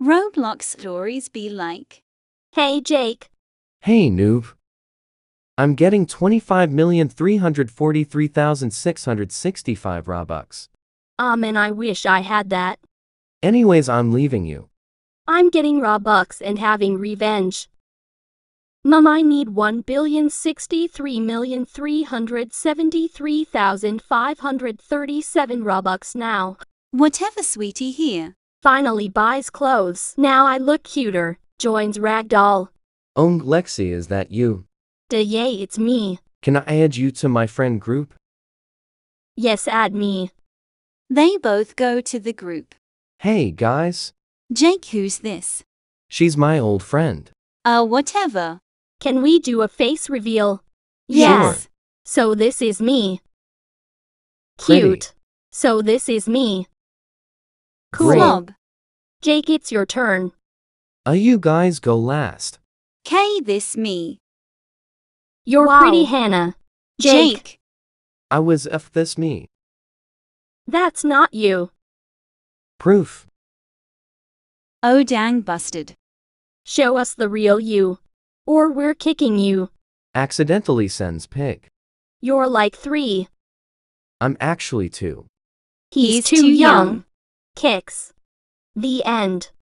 Roblox stories be like Hey Jake. Hey Noob. I'm getting 25,343,665 Robux. Um, man, I wish I had that. Anyways, I'm leaving you. I'm getting Robux and having revenge. Mom, I need 1,063,373,537 Robux now. Whatever, sweetie, here. Finally buys clothes. Now I look cuter. Joins Ragdoll. Ohm Lexi, is that you? Da yay, it's me. Can I add you to my friend group? Yes, add me. They both go to the group. Hey, guys. Jake, who's this? She's my old friend. Uh, whatever. Can we do a face reveal? Yes. Sure. So this is me. Cute. Pretty. So this is me. Cool. Club. Jake, it's your turn. Uh, you guys go last. K, this me. You're wow. pretty Hannah. Jake. Jake. I was F this me. That's not you. Proof. Oh dang busted. Show us the real you. Or we're kicking you. Accidentally sends pig. You're like three. I'm actually two. He's, He's too, too young. young. Kicks. The end.